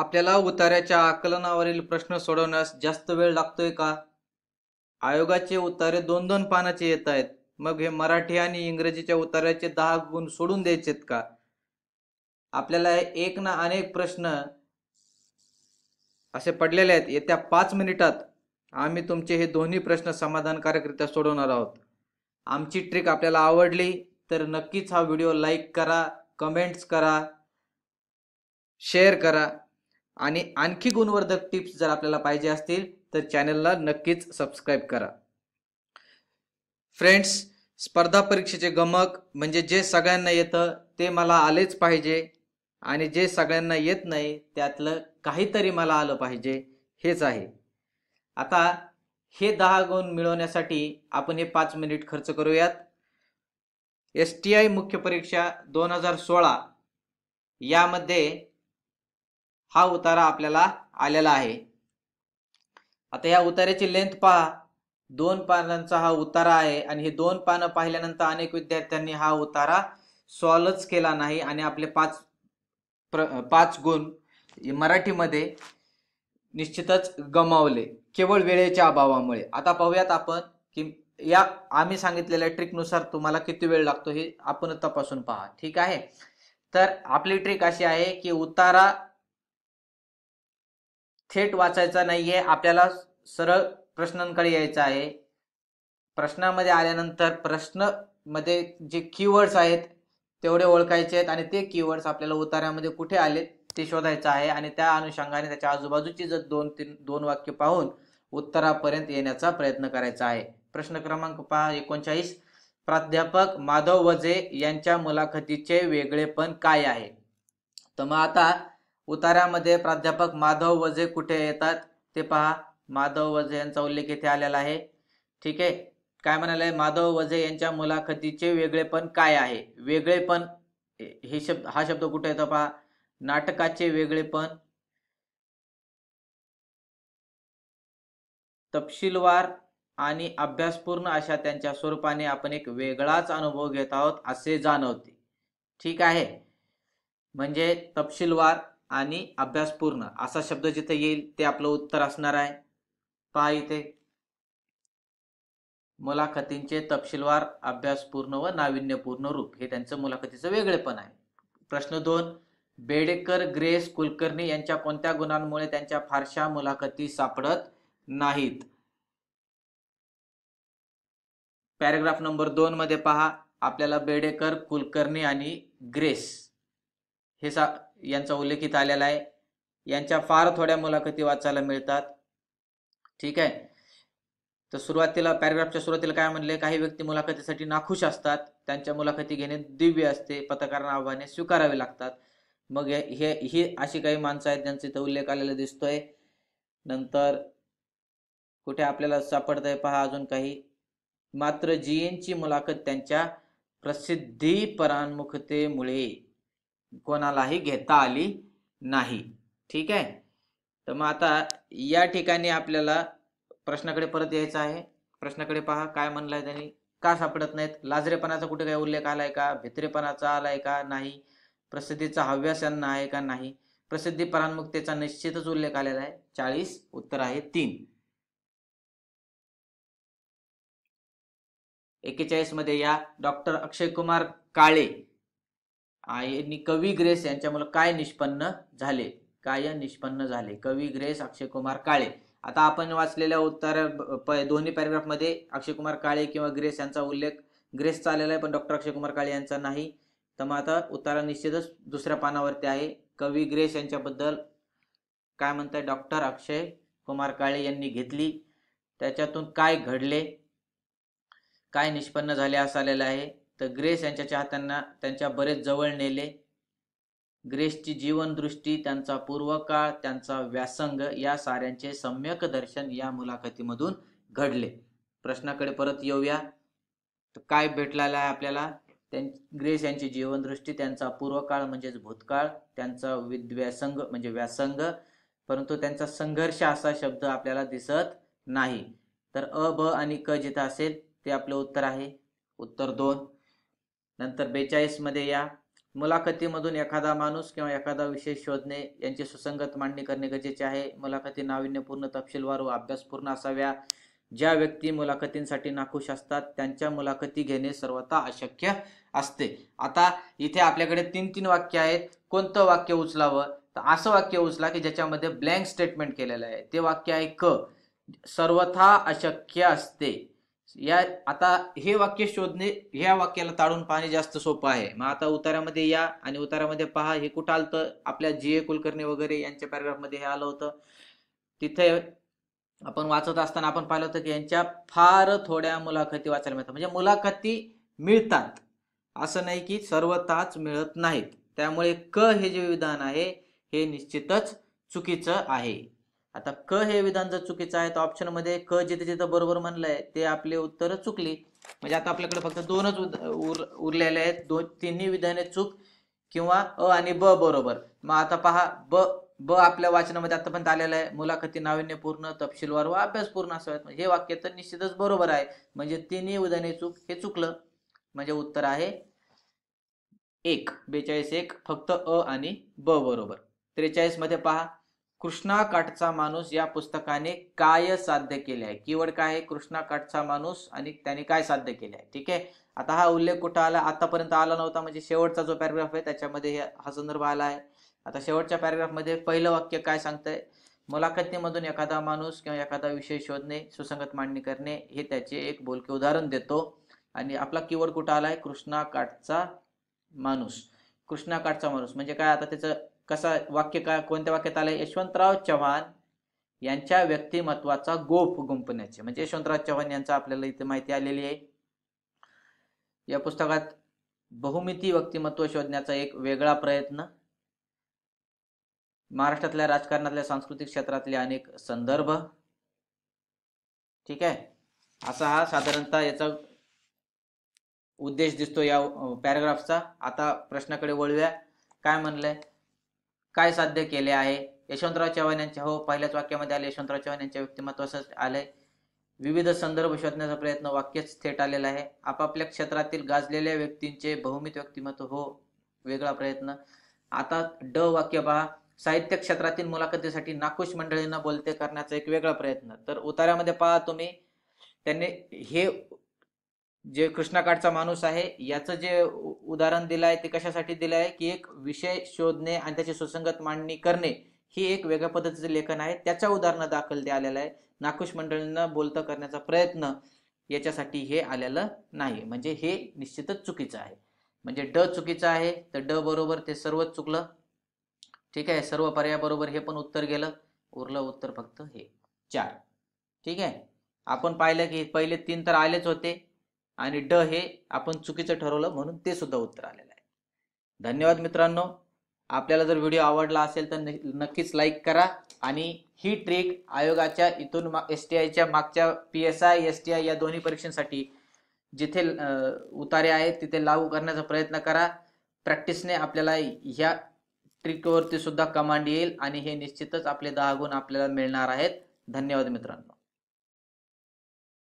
आपल्याला उतार्याच्या आकलनावरील प्रश्न सोडवण्यास जास्त वेळ लागतोय का आयोगाचे उतारे दोन दोन पानाचे येत आहेत मग हे मराठी आणि इंग्रजीच्या उतार्याचे दहा गुण सोडून द्यायचेत का आपल्याला एक ना अनेक प्रश्न असे पडलेले आहेत येत्या पाच मिनिटात आम्ही तुमचे हे दोन्ही प्रश्न समाधानकारकरित्या सोडवणार आहोत आमची ट्रिक आपल्याला आवडली तर नक्कीच हा व्हिडिओ लाईक करा कमेंट्स करा शेअर करा आणि आणखी गुणवर्धक टिप्स जर आपल्याला पाहिजे असतील तर चॅनलला नक्कीच सबस्क्राईब करा फ्रेंड्स स्पर्धा परीक्षेचे गमक म्हणजे जे सगळ्यांना येतं ते मला आलेच पाहिजे आणि जे सगळ्यांना येत नाही त्यातलं काहीतरी मला आलं पाहिजे हेच आहे आता हे दहा गुण मिळवण्यासाठी आपण हे पाच मिनिट खर्च करूयात एस टी आय मुख्य परीक्षा दोन हजार सोळा यामध्ये हा उतारा आपल्याला आलेला आहे आता या उतार्याची लेंथ पहा दोन पानांचा हा उतारा आहे आणि हे दोन पानं पाहिल्यानंतर अनेक विद्यार्थ्यांनी हा उतारा सॉल्वच केला नाही आणि आपले पाच प्र पाच गुण मराठीमध्ये निश्चितच गमावले केवळ वेळेच्या अभावामुळे आता पाहूयात आपण की या आम्ही सांगितलेल्या ट्रिकनुसार तुम्हाला किती वेळ लागतो हे आपण तपासून पहा ठीक आहे तर आपली ट्रिक अशी आहे की उतारा थेट वाचायचा नाही आहे आपल्याला सरळ प्रश्नांकडे यायचं आहे प्रश्नामध्ये आल्यानंतर प्रश्न मध्ये जे कीवर्ड्स आहेत तेवढे ओळखायचे आहेत आणि ते कीवर्ड्स आपल्याला उतारामध्ये कुठे आले ते शोधायचं आहे आणि त्या अनुषंगाने त्याच्या आजूबाजूची जर दोन तीन दोन वाक्य पाहून उत्तरापर्यंत येण्याचा प्रयत्न करायचा आहे प्रश्न क्रमांक पहा एकोणचाळीस प्राध्यापक माधव वजे यांच्या मुलाखतीचे वेगळेपण काय आहे तर मग आता उतार्यामध्ये प्राध्यापक माधव वझे कुठे येतात ते पहा माधव वझे यांचा उल्लेख इथे आलेला आहे ठीक आहे काय म्हणाले माधव वझे यांच्या मुलाखतीचे वेगळेपण काय आहे वेगळेपण हे शब्द हा शब्द कुठे येतो पहा नाटकाचे वेगळेपण तपशीलवार आणि अभ्यासपूर्ण अशा त्यांच्या स्वरूपाने आपण एक वेगळाच अनुभव घेत आहोत असे जाणवते ठीक आहे म्हणजे तपशीलवार आणि अभ्यासपूर्ण असा शब्द जिथे येईल ते आपलं उत्तर असणार आहे पहा इथे मुलाखतींचे तपशीलवार अभ्यासपूर्ण व नाविन्यपूर्ण रूप हे त्यांचं मुलाखतीचं वेगळेपण आहे प्रश्न दोन बेडेकर ग्रेस कुलकर्णी यांच्या कोणत्या गुणांमुळे त्यांच्या फारशा मुलाखती सापडत नाहीत पॅराग्राफ नंबर दोन मध्ये पहा आपल्याला बेडेकर कुलकर्णी आणि ग्रेस हे सा यांचा उल्लेखित आलेला आहे यांच्या फार थोड्या मुलाखती वाचायला मिळतात ठीक आहे तर सुरुवातीला पॅरेग्राफच्या सुरुवातीला काय म्हणले काही व्यक्ती मुलाखतीसाठी नाखुश असतात त्यांच्या मुलाखती घेणे दिव्य असते पत्रकारांना आव्हाने स्वीकारावी लागतात मग हे ही अशी काही माणसं आहेत ज्यांचा इथं उल्लेख आलेला दिसतोय नंतर कुठे आपल्याला आहे पहा अजून काही मात्र जीएनची मुलाखत त्यांच्या प्रसिद्धीपरामुखतेमुळे कोणालाही घेता आली नाही ठीक आहे तर मग आता या ठिकाणी आपल्याला प्रश्नाकडे परत यायचं आहे प्रश्नाकडे पहा काय म्हणलंय त्यांनी का सापडत नाहीत लाजरेपणाचा कुठे काय उल्लेख आलाय का भित्रेपणाचा आलाय का नाही प्रसिद्धीचा हव्यास यांना आहे का नाही प्रसिद्धी परामुक्तेचा निश्चितच उल्लेख आलेला आहे चाळीस उत्तर आहे तीन एकेचाळीस मध्ये या डॉक्टर अक्षय कुमार काळे यांनी कवी ग्रेस यांच्यामुळे काय निष्पन्न झाले काय निष्पन्न झाले कवी ग्रेस अक्षय कुमार काळे आता आपण वाचलेल्या उत्तर दोन्ही पॅरेग्राफमध्ये अक्षय कुमार काळे किंवा ग्रेस यांचा उल्लेख ग्रेस आलेला आहे पण डॉक्टर अक्षय कुमार काळे यांचा नाही तर मग आता उत्तर निश्चितच दुसऱ्या पानावरती आहे कवी ग्रेस यांच्याबद्दल काय म्हणतात डॉक्टर अक्षय कुमार काळे यांनी घेतली त्याच्यातून काय घडले काय निष्पन्न झाले असं आलेलं आहे तर ग्रेस यांच्या चाहत्यांना त्यांच्या बरेच जवळ नेले ग्रेसची जीवनदृष्टी त्यांचा पूर्वकाळ त्यांचा व्यासंग या साऱ्यांचे सम्यक दर्शन या मुलाखतीमधून घडले प्रश्नाकडे परत येऊया तर काय भेटलेला आहे आपल्याला त्यां ग्रेस यांची जीवनदृष्टी त्यांचा पूर्वकाळ म्हणजेच भूतकाळ त्यांचा विद्व्यासंग म्हणजे व्यासंग परंतु त्यांचा संघर्ष असा शब्द आपल्याला दिसत नाही तर अ ब आणि क जिथं असेल ते आपलं उत्तर आहे उत्तर दोन नंतर बेचाळीसमध्ये या मुलाखतीमधून एखादा माणूस किंवा एखादा विषय शोधणे यांची सुसंगत मांडणी करणे गरजेचे आहे मुलाखती नाविन्यपूर्ण तपशीलवार व अभ्यासपूर्ण असाव्या ज्या व्यक्ती मुलाखतींसाठी नाखुश असतात त्यांच्या मुलाखती घेणे सर्वथा अशक्य असते आता इथे आपल्याकडे तीन तीन वाक्य आहेत कोणतं वाक्य उचलावं तर असं वाक्य उचला की ज्याच्यामध्ये ब्लँक स्टेटमेंट केलेलं आहे ते वाक्य आहे क सर्वथा अशक्य असते या आता हे वाक्य शोधणे ह्या वाक्याला ताळून पाहणे जास्त सोपं आहे मग आता उतारामध्ये या आणि उतारामध्ये पहा हे कुठं आलतं आपल्या जी ए कुलकर्णी वगैरे यांच्या पॅराग्राफमध्ये हे आलं होतं तिथे आपण वाचत असताना आपण पाहिलं होतं की यांच्या फार थोड्या मुलाखती वाचायला मिळतात म्हणजे मुलाखती मिळतात असं नाही की सर्वताच मिळत नाहीत त्यामुळे क हे जे विधान आहे हे निश्चितच चुकीचं आहे आता क हे विधान जर चुकीचं आहे तर ऑप्शनमध्ये क जिथे जिथं बरोबर म्हणलंय ते आपले उत्तर चुकली म्हणजे आता आपल्याकडे फक्त दोनच उरलेले आहेत दोन तिन्ही विधाने चूक किंवा अ आणि ब बरोबर मग आता पहा ब ब आपल्या वाचनामध्ये आतापर्यंत आलेलं आहे मुलाखती नाविन्यपूर्ण तपशीलवार व अभ्यासपूर्ण असावेत म्हणजे हे वाक्य तर निश्चितच बरोबर आहे म्हणजे तिन्ही विधाने चूक हे चुकलं म्हणजे उत्तर आहे एक बेचाळीस एक फक्त अ आणि ब बरोबर त्रेचाळीस मध्ये पहा कृष्णा काठचा माणूस या पुस्तकाने काय साध्य केले आहे कीवर्ड काय आहे कृष्णा काठचा माणूस आणि त्याने काय साध्य केले आहे ठीक आहे आता हा उल्लेख कुठं आला आतापर्यंत आला नव्हता म्हणजे शेवटचा जो पॅरेग्राफ आहे त्याच्यामध्ये हा संदर्भ आला आहे आता शेवटच्या पॅरेग्राफमध्ये पहिलं वाक्य काय सांगतंय मुलाखतीमधून एखादा माणूस किंवा एखादा विषय शोधणे सुसंगत मांडणी करणे हे त्याचे एक बोलके उदाहरण देतो आणि आपला कीवर्ड कुठं आला आहे कृष्णा काठचा माणूस कृष्णाकाठचा माणूस म्हणजे काय आता त्याचं कसा वाक्य काय कोणत्या वाक्यात आलं यशवंतराव चव्हाण यांच्या व्यक्तिमत्वाचा गोफ गुंपण्याचे म्हणजे यशवंतराव चव्हाण यांचा आपल्याला इथे माहिती आलेली आहे या पुस्तकात बहुमिती व्यक्तिमत्व शोधण्याचा एक वेगळा प्रयत्न महाराष्ट्रातल्या राजकारणातल्या सांस्कृतिक क्षेत्रातले अनेक संदर्भ ठीक आहे असा हा साधारणतः याचा उद्देश दिसतो या पॅराग्राफचा आता प्रश्नाकडे वळूया काय म्हणलंय काय साध्य केले आहे यशवंतराव चव्हाण यांच्या हो पहिल्याच वाक्यामध्ये आले यशवंतराव चव्हाण यांच्या व्यक्तिमत्वासच आले विविध संदर्भ शोधण्याचा प्रयत्न वाक्यच थेट आलेला आहे आपापल्या क्षेत्रातील गाजलेल्या व्यक्तींचे बहुमित व्यक्तिमत्व हो वेगळा प्रयत्न आता ड वाक्य पहा साहित्य क्षेत्रातील मुलाखतीसाठी नाकुश मंडळींना बोलते करण्याचा एक वेगळा प्रयत्न तर उतार्यामध्ये पहा तुम्ही त्यांनी हे जे कृष्णाकाठचा माणूस आहे याचं जे उदाहरण दिलं आहे ते कशासाठी दिलं आहे की एक विषय शोधणे आणि त्याची सुसंगत मांडणी करणे ही एक वेगळ्या पद्धतीचं लेखन आहे त्याच्या उदाहरणं दाखल ते आलेलं आहे नाकुश मंडळींना बोलतं करण्याचा प्रयत्न याच्यासाठी हे आलेलं नाही म्हणजे हे निश्चितच चुकीचं आहे म्हणजे ड चुकीचं आहे तर ड बरोबर ते सर्वच चुकलं ठीक आहे सर्व पर्यायाबरोबर हे पण उत्तर गेलं उरलं उत्तर फक्त हे चार ठीक आहे आपण पाहिलं की पहिले तीन तर आलेच होते आणि ड हे आपण चुकीचं ठरवलं म्हणून ते सुद्धा उत्तर आलेलं आहे धन्यवाद मित्रांनो आपल्याला जर व्हिडिओ आवडला असेल तर नक्कीच लाईक करा आणि ही ट्रिक आयोगाच्या इथून एस टी आयच्या मागच्या P S I S T I या दोन्ही परीक्षांसाठी जिथे उतारे आहेत तिथे लागू करण्याचा प्रयत्न करा प्रॅक्टिसने आपल्याला ह्या ट्रिकवरती सुद्धा कमांड येईल आणि हे निश्चितच आपले दहा गुण आपल्याला मिळणार आहेत धन्यवाद मित्रांनो